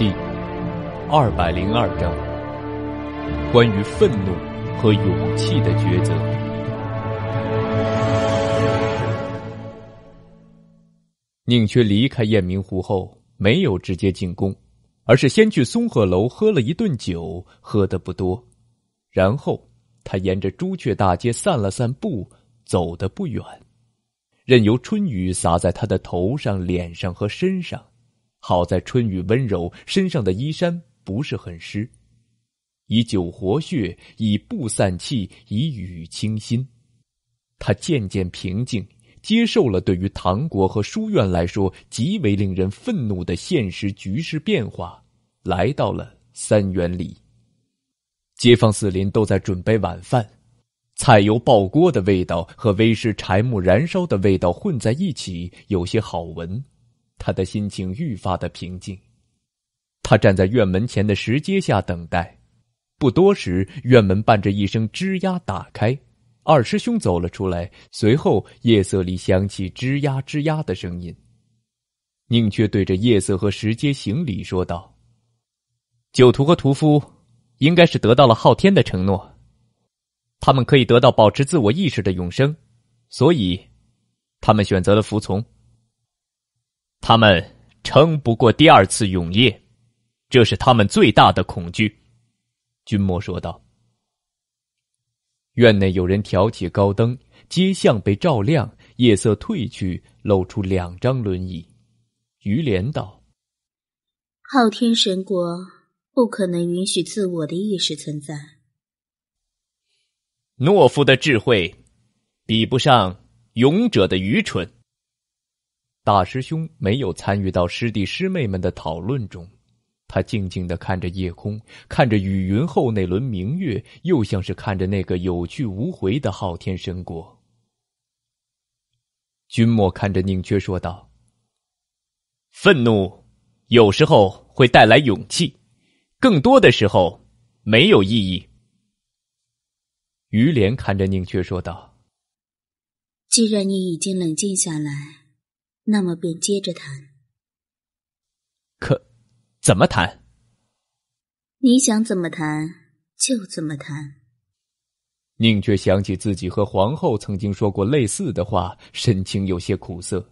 第二百零二章：关于愤怒和勇气的抉择。宁缺离开雁鸣湖后，没有直接进宫，而是先去松鹤楼喝了一顿酒，喝的不多。然后他沿着朱雀大街散了散步，走的不远，任由春雨洒在他的头上、脸上和身上。好在春雨温柔，身上的衣衫不是很湿。以酒活血，以布散气，以雨清心。他渐渐平静，接受了对于唐国和书院来说极为令人愤怒的现实局势变化。来到了三元里，街坊四邻都在准备晚饭，菜油爆锅的味道和微湿柴木燃烧的味道混在一起，有些好闻。他的心情愈发的平静，他站在院门前的石阶下等待。不多时，院门伴着一声吱呀打开，二师兄走了出来。随后，夜色里响起吱呀吱呀的声音。宁缺对着夜色和石阶行礼说道：“酒徒和屠夫，应该是得到了昊天的承诺，他们可以得到保持自我意识的永生，所以，他们选择了服从。”他们撑不过第二次永夜，这是他们最大的恐惧。”君莫说道。院内有人挑起高灯，街巷被照亮，夜色褪去，露出两张轮椅。于连道：“昊天神国不可能允许自我的意识存在。懦夫的智慧比不上勇者的愚蠢。”大师兄没有参与到师弟师妹们的讨论中，他静静的看着夜空，看着雨云后那轮明月，又像是看着那个有去无回的昊天神国。君莫看着宁缺说道：“愤怒有时候会带来勇气，更多的时候没有意义。”于连看着宁缺说道：“既然你已经冷静下来。”那么便接着谈。可，怎么谈？你想怎么谈就怎么谈。宁缺想起自己和皇后曾经说过类似的话，神情有些苦涩。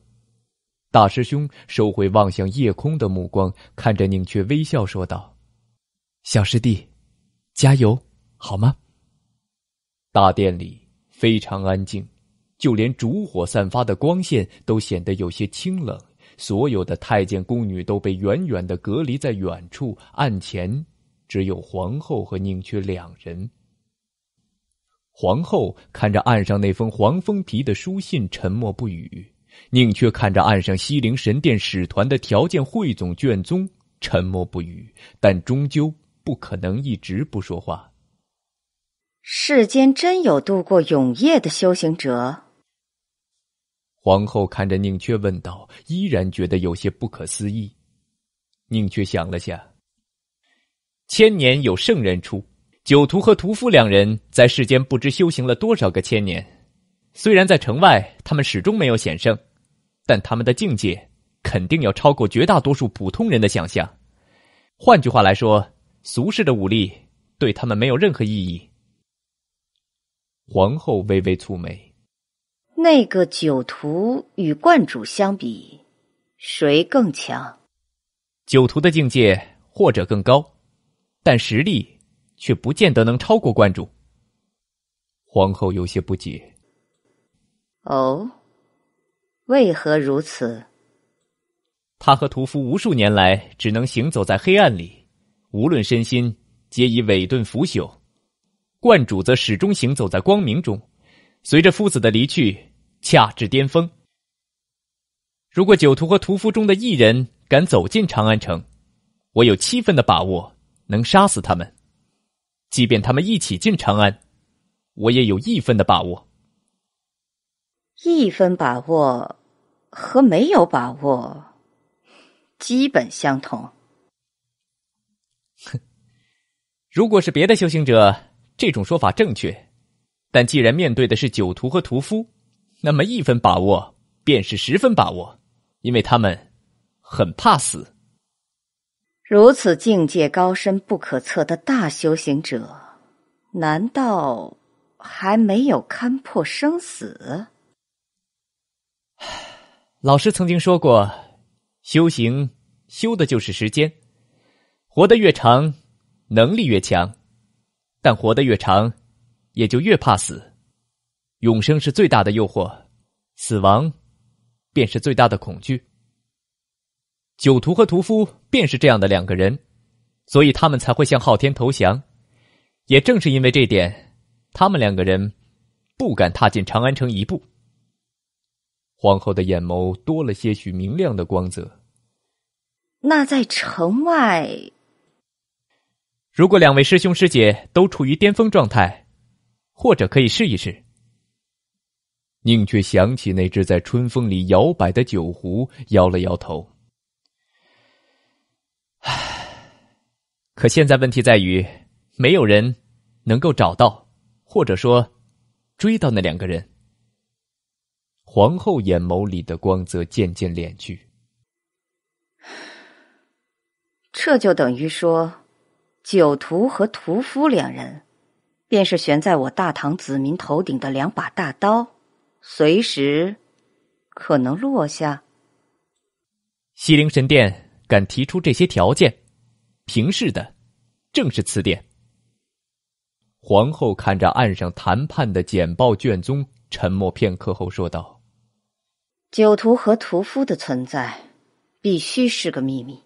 大师兄收回望向夜空的目光，看着宁缺微笑说道：“小师弟，加油，好吗？”大殿里非常安静。就连烛火散发的光线都显得有些清冷。所有的太监宫女都被远远的隔离在远处，案前只有皇后和宁缺两人。皇后看着案上那封黄封皮的书信，沉默不语。宁缺看着岸上西陵神殿使团的条件汇总卷宗，沉默不语。但终究不可能一直不说话。世间真有度过永夜的修行者？皇后看着宁缺问道，依然觉得有些不可思议。宁缺想了下，千年有圣人出，酒徒和屠夫两人在世间不知修行了多少个千年。虽然在城外他们始终没有险胜，但他们的境界肯定要超过绝大多数普通人的想象。换句话来说，俗世的武力对他们没有任何意义。皇后微微蹙眉。那个酒徒与观主相比，谁更强？酒徒的境界或者更高，但实力却不见得能超过观主。皇后有些不解，哦，为何如此？他和屠夫无数年来只能行走在黑暗里，无论身心皆已萎顿腐朽；观主则始终行走在光明中。随着夫子的离去。恰至巅峰。如果酒徒和屠夫中的一人敢走进长安城，我有七分的把握能杀死他们；即便他们一起进长安，我也有一分的把握。一分把握和没有把握基本相同。哼，如果是别的修行者，这种说法正确；但既然面对的是酒徒和屠夫，那么一分把握便是十分把握，因为他们很怕死。如此境界高深不可测的大修行者，难道还没有看破生死？老师曾经说过，修行修的就是时间，活得越长，能力越强，但活得越长，也就越怕死。永生是最大的诱惑，死亡便是最大的恐惧。酒徒和屠夫便是这样的两个人，所以他们才会向昊天投降。也正是因为这点，他们两个人不敢踏进长安城一步。皇后的眼眸多了些许明亮的光泽。那在城外，如果两位师兄师姐都处于巅峰状态，或者可以试一试。宁却想起那只在春风里摇摆的酒壶，摇了摇头。唉，可现在问题在于，没有人能够找到，或者说追到那两个人。皇后眼眸里的光泽渐渐敛去，这就等于说，酒徒和屠夫两人，便是悬在我大唐子民头顶的两把大刀。随时可能落下。西陵神殿敢提出这些条件，平视的正是此殿。皇后看着岸上谈判的简报卷宗，沉默片刻后说道：“酒徒和屠夫的存在，必须是个秘密，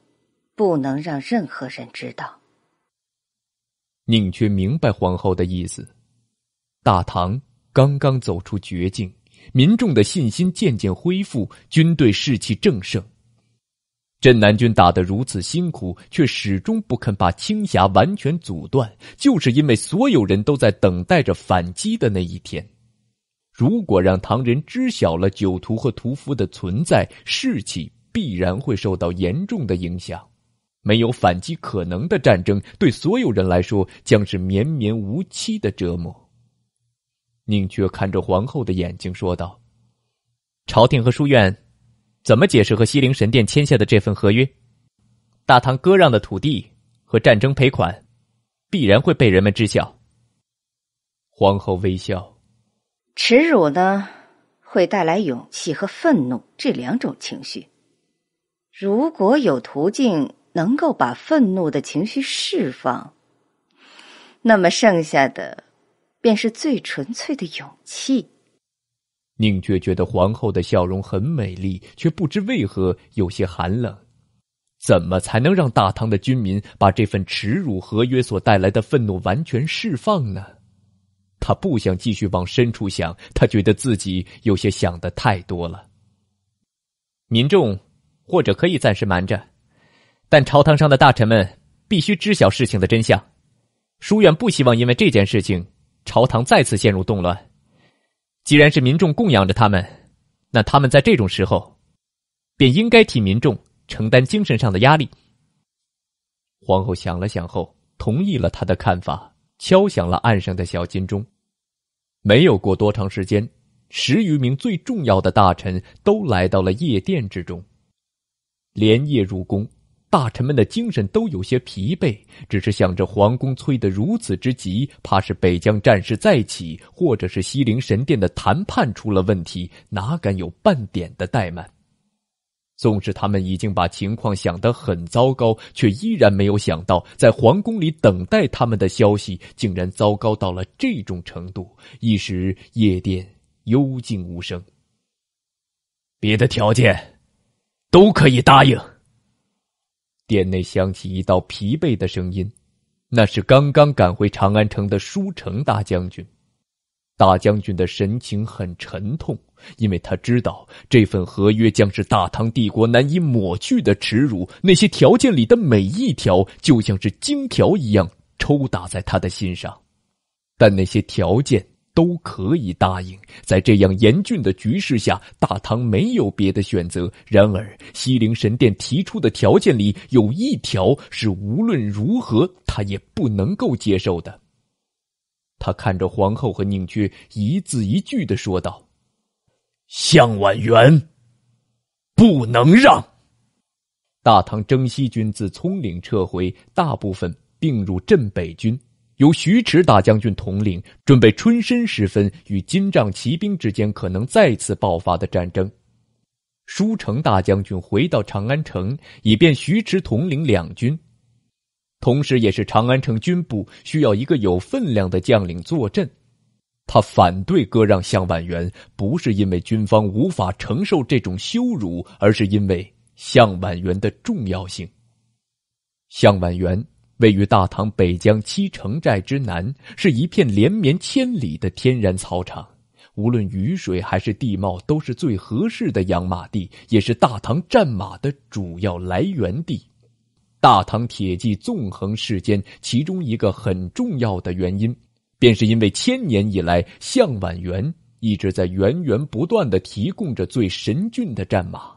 不能让任何人知道。”宁缺明白皇后的意思，大唐刚刚走出绝境。民众的信心渐渐恢复，军队士气正盛。镇南军打得如此辛苦，却始终不肯把青霞完全阻断，就是因为所有人都在等待着反击的那一天。如果让唐人知晓了酒徒和屠夫的存在，士气必然会受到严重的影响。没有反击可能的战争，对所有人来说将是绵绵无期的折磨。宁缺看着皇后的眼睛说道：“朝廷和书院，怎么解释和西陵神殿签下的这份合约？大唐割让的土地和战争赔款，必然会被人们知晓。”皇后微笑：“耻辱呢，会带来勇气和愤怒这两种情绪。如果有途径能够把愤怒的情绪释放，那么剩下的……”便是最纯粹的勇气。宁缺觉得皇后的笑容很美丽，却不知为何有些寒冷。怎么才能让大唐的军民把这份耻辱合约所带来的愤怒完全释放呢？他不想继续往深处想，他觉得自己有些想的太多了。民众或者可以暂时瞒着，但朝堂上的大臣们必须知晓事情的真相。书院不希望因为这件事情。朝堂再次陷入动乱，既然是民众供养着他们，那他们在这种时候，便应该替民众承担精神上的压力。皇后想了想后，同意了他的看法，敲响了岸上的小金钟。没有过多长时间，十余名最重要的大臣都来到了夜殿之中，连夜入宫。大臣们的精神都有些疲惫，只是想着皇宫催得如此之急，怕是北疆战事再起，或者是西陵神殿的谈判出了问题，哪敢有半点的怠慢？纵使他们已经把情况想得很糟糕，却依然没有想到，在皇宫里等待他们的消息竟然糟糕到了这种程度。一时夜殿幽静无声。别的条件，都可以答应。殿内响起一道疲惫的声音，那是刚刚赶回长安城的舒城大将军。大将军的神情很沉痛，因为他知道这份合约将是大唐帝国难以抹去的耻辱。那些条件里的每一条，就像是荆条一样抽打在他的心上。但那些条件……都可以答应，在这样严峻的局势下，大唐没有别的选择。然而，西陵神殿提出的条件里有一条是无论如何他也不能够接受的。他看着皇后和宁缺，一字一句的说道：“向婉元，不能让。大唐征西军自葱岭撤回，大部分并入镇北军。”由徐迟大将军统领，准备春申时分与金帐骑兵之间可能再次爆发的战争。舒城大将军回到长安城，以便徐迟统领两军，同时也是长安城军部需要一个有分量的将领坐镇。他反对割让向婉源，不是因为军方无法承受这种羞辱，而是因为向婉源的重要性。向婉源。位于大唐北疆七城寨之南，是一片连绵千里的天然草场。无论雨水还是地貌，都是最合适的养马地，也是大唐战马的主要来源地。大唐铁骑纵横世间，其中一个很重要的原因，便是因为千年以来，向晚园一直在源源不断的提供着最神骏的战马。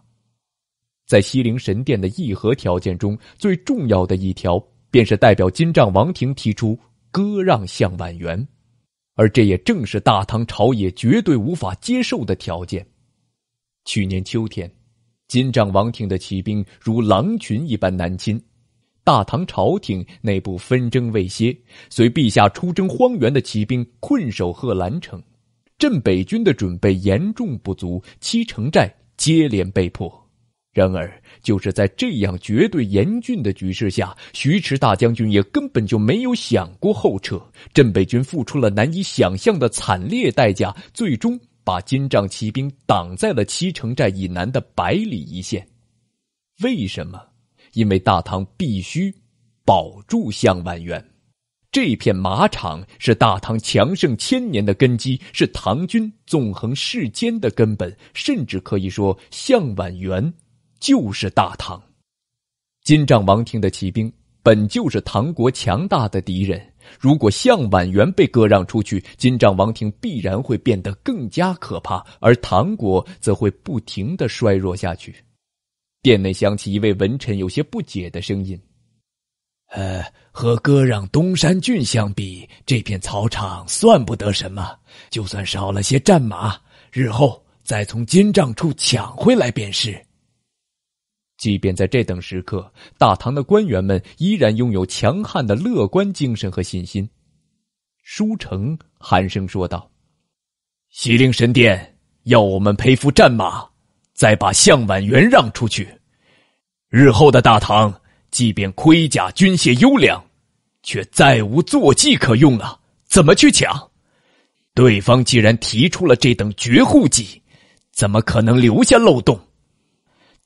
在西陵神殿的议和条件中，最重要的一条。便是代表金帐王庭提出割让向婉元，而这也正是大唐朝野绝对无法接受的条件。去年秋天，金帐王庭的骑兵如狼群一般南侵，大唐朝廷内部纷争未歇，随陛下出征荒原的骑兵困守贺兰城，镇北军的准备严重不足，七城寨接连被破。然而，就是在这样绝对严峻的局势下，徐迟大将军也根本就没有想过后撤。镇北军付出了难以想象的惨烈代价，最终把金帐骑兵挡在了七城寨以南的百里一线。为什么？因为大唐必须保住向宛元，这片马场是大唐强盛千年的根基，是唐军纵横世间的根本，甚至可以说向宛元。就是大唐，金帐王庭的骑兵本就是唐国强大的敌人。如果向婉元被割让出去，金帐王庭必然会变得更加可怕，而唐国则会不停的衰弱下去。殿内响起一位文臣有些不解的声音：“呃，和割让东山郡相比，这片草场算不得什么。就算少了些战马，日后再从金帐处抢回来便是。”即便在这等时刻，大唐的官员们依然拥有强悍的乐观精神和信心。舒城寒声说道：“西陵神殿要我们赔付战马，再把向婉元让出去。日后的大唐，即便盔甲军械优良，却再无坐骑可用啊！怎么去抢？对方既然提出了这等绝户计，怎么可能留下漏洞？”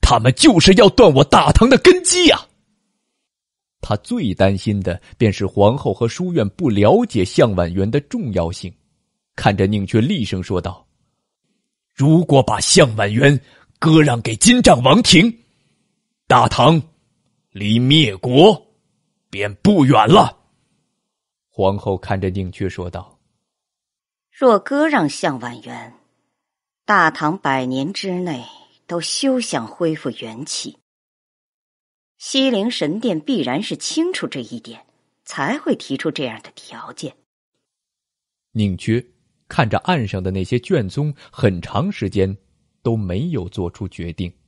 他们就是要断我大唐的根基呀！他最担心的便是皇后和书院不了解向婉元的重要性，看着宁缺厉声说道：“如果把向婉元割让给金帐王庭，大唐离灭国便不远了。”皇后看着宁缺说道：“若割让向婉元，大唐百年之内。”都休想恢复元气。西陵神殿必然是清楚这一点，才会提出这样的条件。宁缺看着岸上的那些卷宗，很长时间都没有做出决定。